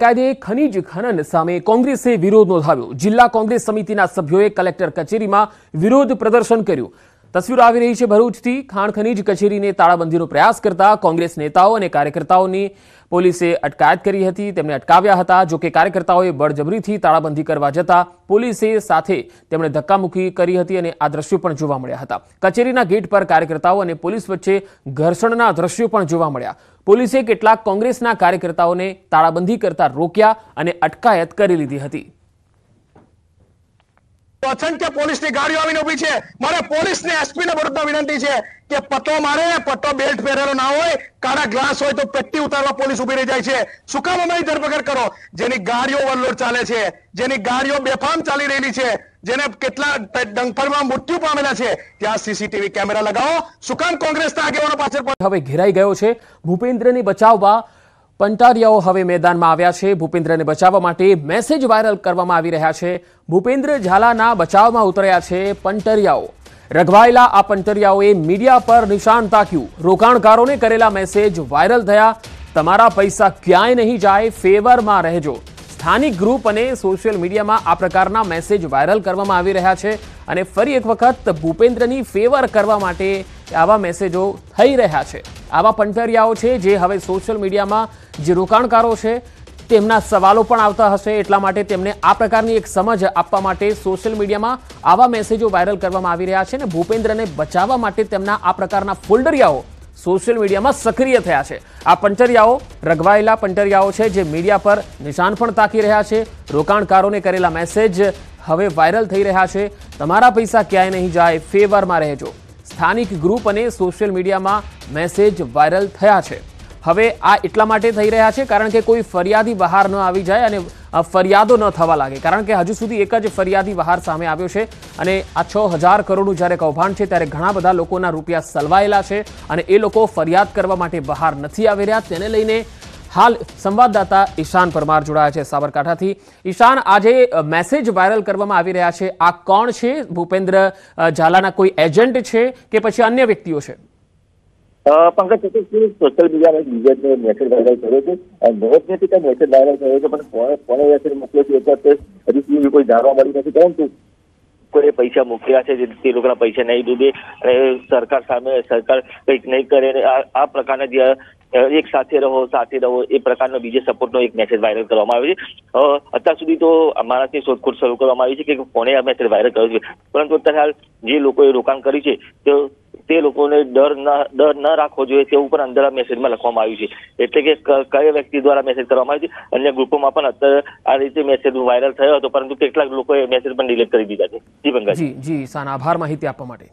કાયદે ખનીજ ખનન સામે કોંગ્રેસે વિરોધ નોંધાવ્યો જિલ્લા કોંગ્રેસ સમિતિના સભ્યોએ કલેક્ટર કચેરીમાં વિરોધ પ્રદર્શન કર્યું તસવીરો આવી રહી છે ભરૂચથી ખાણ ખનીજ કચેરીને તાળાબંધીનો પ્રયાસ કરતા કોંગ્રેસ નેતાઓ અને કાર્યકર્તાઓની પોલીસે અટકાયત કરી હતી તેમણે અટકાવ્યા હતા જોકે કાર્યકર્તાઓએ બળજબરીથી તાળાબંધી કરવા જતા પોલીસે સાથે તેમણે ધક્કામુક્કી કરી હતી અને આ દ્રશ્યો પણ જોવા મળ્યા હતા કચેરીના ગેટ પર કાર્યકર્તાઓ અને પોલીસ વચ્ચે ઘર્ષણના દ્રશ્યો પણ જોવા મળ્યા પોલીસે કેટલાક કોંગ્રેસના કાર્યકર્તાઓને તાળાબંધી કરતા રોક્યા અને અટકાયત કરી લીધી હતી અસંખ્ય પોલીસની ગાડીઓ આવીને ઉભી છે મારે પોલીસને એસપીને બરોડના વિનંતી છે કે પટ્ટો મારે પટ્ટો બેલ્ટ પહેરેલો ના હોય કાળા ગ્લાસ હોય તો પેટ્ટી ઉતારવા પોલીસ ઉભી રહી જાય છે શું કામ અમારી ધરપકડ કરો જેની ગાડીઓ ઓવરલોડ ચાલે છે જેની ગાડીઓ બેફામ ચાલી રહેલી છે જેને કેટલા ડંખફળમાં મૃત્યુ પામેલા છે ત્યાં સીસીટીવી કેમેરા લગાવો શું કામ કોંગ્રેસના આગેવાનો પાછળ હવે ઘેરાઈ ગયો છે ભૂપેન્દ્રને બચાવવા પંટારિયાઓ હવે મેદાનમાં આવ્યા છે ભૂપેન્દ્રને બચાવવા માટે મેસેજ વાયરલ કરવામાં આવી રહ્યા છે ભૂપેન્દ્ર ઝાલાના બચાવમાં ઉતર્યા છે પંટરિયાઓ રઘવાયેલા આ પંટરિયાઓએ મીડિયા પર નિશાન તાક્યું રોકાણકારોને કરેલા મેસેજ વાયરલ થયા તમારા પૈસા ક્યાંય નહીં જાય ફેવરમાં રહેજો સ્થાનિક ગ્રુપ અને સોશિયલ મીડિયામાં આ પ્રકારના મેસેજ વાયરલ કરવામાં આવી રહ્યા છે અને ફરી એક વખત ભૂપેન્દ્રની ફેવર કરવા માટે આવા મેસેજો થઈ રહ્યા છે આવા પંટરિયાઓ છે જે હવે સોશિયલ મીડિયામાં જે રોકાણકારો છે તેમના સવાલો પણ આવતા હશે એટલા માટે તેમને આ પ્રકારની એક સમજ આપવા માટે સોશિયલ મીડિયામાં આવા મેસેજો વાયરલ કરવામાં આવી રહ્યા છે અને ભૂપેન્દ્રને બચાવવા માટે તેમના આ પ્રકારના ફોલ્ડરિયાઓ સોશિયલ મીડિયામાં સક્રિય થયા છે આ પંટરિયાઓ રગવાયેલા પંટરિયાઓ છે જે મીડિયા પર નિશાન પણ તાકી રહ્યા છે રોકાણકારોને કરેલા મેસેજ હવે વાયરલ થઈ રહ્યા છે તમારા પૈસા ક્યાંય નહીં જાય ફેવરમાં રહેજો સ્થાનિક ગ્રુપ અને સોશિયલ મીડિયામાં મેસેજ વાયરલ થયા છે હવે આ એટલા માટે થઈ રહ્યા છે કારણ કે કોઈ ફરિયાદી બહાર ન આવી જાય અને ફરિયાદો ન થવા લાગે કારણ કે હજુ સુધી એક જ ફરિયાદી બહાર સામે આવ્યો છે અને આ છ હજાર કરોડનું જ્યારે કૌભાંડ છે ત્યારે ઘણા બધા લોકોના રૂપિયા સલવાયેલા છે અને એ લોકો ફરિયાદ કરવા માટે બહાર નથી આવી રહ્યા તેને લઈને હાલ સંવાદદાતા ઈશાન પરમાર જોડાયા છે સાબરકાંઠાથી ઈશાન આજે મેસેજ વાયરલ કરવામાં આવી રહ્યા છે આ કોણ છે ભૂપેન્દ્ર ઝાલાના કોઈ એજન્ટ છે કે પછી અન્ય વ્યક્તિઓ છે પંકજ ચતુર્થી સોશિયલ મીડિયા બીજા મેસેજ વાયરલ કર્યો છે નોટ નથી કઈ મેસેજ વાયરલ થયો છે પણ કોણે કોણે મેસેજ મોકલ્યો છે એ તો હજી સુધી કોઈ જાણવા મળ્યું નથી પરંતુ કોઈ પૈસા મૂક્યા છે તે લોકોના પૈસા નહીં ડૂબે અને સરકાર સામે સરકાર કંઈક નહીં કરે આ પ્રકારના જે એક સાથે રહો સાથે રહો એ પ્રકારનો બીજે સપોર્ટનો એક મેસેજ વાયરલ કરવામાં આવ્યો છે અત્યાર સુધી તો અમારાથી શોધખોળ શરૂ કરવામાં આવી છે કે કોને આ મેસેજ વાયરલ કર્યો છે પરંતુ અત્યારે હાલ જે લોકોએ રોકાણ કર્યું છે તે તે લોકોને ડર ના ડર ન રાખવો જોઈએ તેવું પણ અંદર આ મેસેજમાં લખવામાં આવ્યું છે એટલે કે કયા વ્યક્તિ દ્વારા મેસેજ કરવામાં આવ્યું છે અન્ય ગ્રુપોમાં પણ અત્યારે આ રીતે મેસેજ વાયરલ થયો હતો પરંતુ કેટલાક લોકોએ મેસેજ પણ ડિલીટ કરી દીધા છે જી જી સાના આભાર માહિતી આપવા માટે